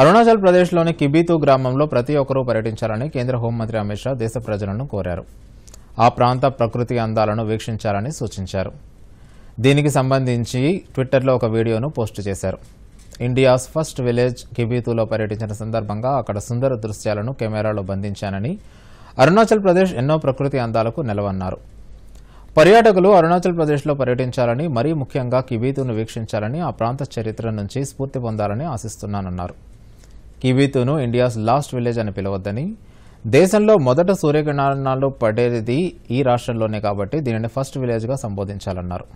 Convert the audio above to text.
అరుణాచల్ ప్రదేశ్లోని కిబీతు గ్రామంలో ప్రతి ఒక్కరూ పర్యటించాలని కేంద్ర హోంమంత్రి అమిత్ షా దేశ ప్రజలను కోరారు ఆ ప్రాంత ప్రకృతి అందాలను వీక్షించాలని సూచించారు దీనికి సంబంధించి ట్విట్టర్లో ఒక వీడియోను పోస్టు చేశారు ఇండియాస్ ఫస్ట్ విలేజ్ కిబీతులో పర్యటించిన సందర్భంగా అక్కడ సుందర దృశ్యాలను కెమెరాలో బంధించానని అరుణాచల్ ప్రదేశ్ ఎన్నో ప్రకృతి అందాలకు నిలవన్నారు పర్యాటకులు అరుణాచల్ ప్రదేశ్లో పర్యటించాలని మరీ ముఖ్యంగా కిబీతును వీక్షించాలని ఆ ప్రాంత చరిత్ర నుంచి స్ఫూర్తి పొందాలని ఆశిస్తున్నానన్నారు కివీతును ఇండియాస్ లాస్ట్ విలేజ్ అని పిలవద్దని దేశంలో మొదట సూర్యకిరణాలు పడేది ఈ రాష్ట్రంలోనే కాబట్టి దీనిని ఫస్ట్ విలేజ్గా సంబోధించాలన్నారు